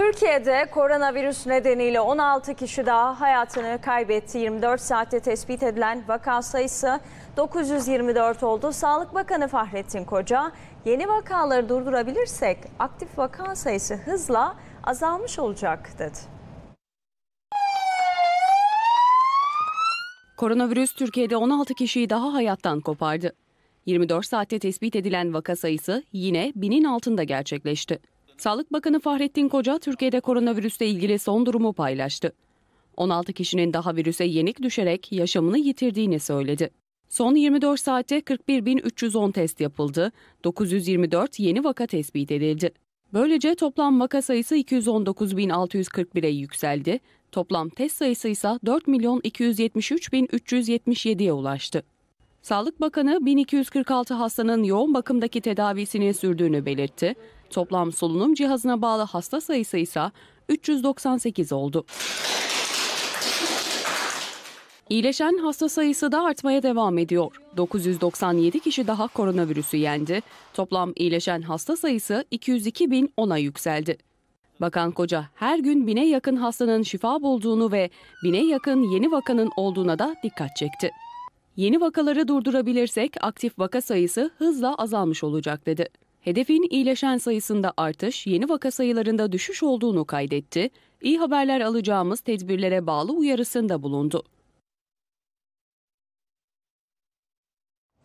Türkiye'de koronavirüs nedeniyle 16 kişi daha hayatını kaybetti. 24 saatte tespit edilen vaka sayısı 924 oldu. Sağlık Bakanı Fahrettin Koca, yeni vakaları durdurabilirsek aktif vaka sayısı hızla azalmış olacak dedi. Koronavirüs Türkiye'de 16 kişiyi daha hayattan kopardı. 24 saatte tespit edilen vaka sayısı yine binin altında gerçekleşti. Sağlık Bakanı Fahrettin Koca Türkiye'de koronavirüsle ilgili son durumu paylaştı. 16 kişinin daha virüse yenik düşerek yaşamını yitirdiğini söyledi. Son 24 saatte 41.310 test yapıldı, 924 yeni vaka tespit edildi. Böylece toplam vaka sayısı 219.641'e yükseldi, toplam test sayısı ise 4.273.377'ye ulaştı. Sağlık Bakanı 1246 hastanın yoğun bakımdaki tedavisini sürdüğünü belirtti. Toplam solunum cihazına bağlı hasta sayısı ise 398 oldu. İyileşen hasta sayısı da artmaya devam ediyor. 997 kişi daha koronavirüsü yendi. Toplam iyileşen hasta sayısı 202.010'a yükseldi. Bakan Koca her gün bine yakın hastanın şifa bulduğunu ve bine yakın yeni vakanın olduğuna da dikkat çekti. Yeni vakaları durdurabilirsek aktif vaka sayısı hızla azalmış olacak dedi. Hedefin iyileşen sayısında artış, yeni vaka sayılarında düşüş olduğunu kaydetti. İyi haberler alacağımız tedbirlere bağlı uyarısında bulundu.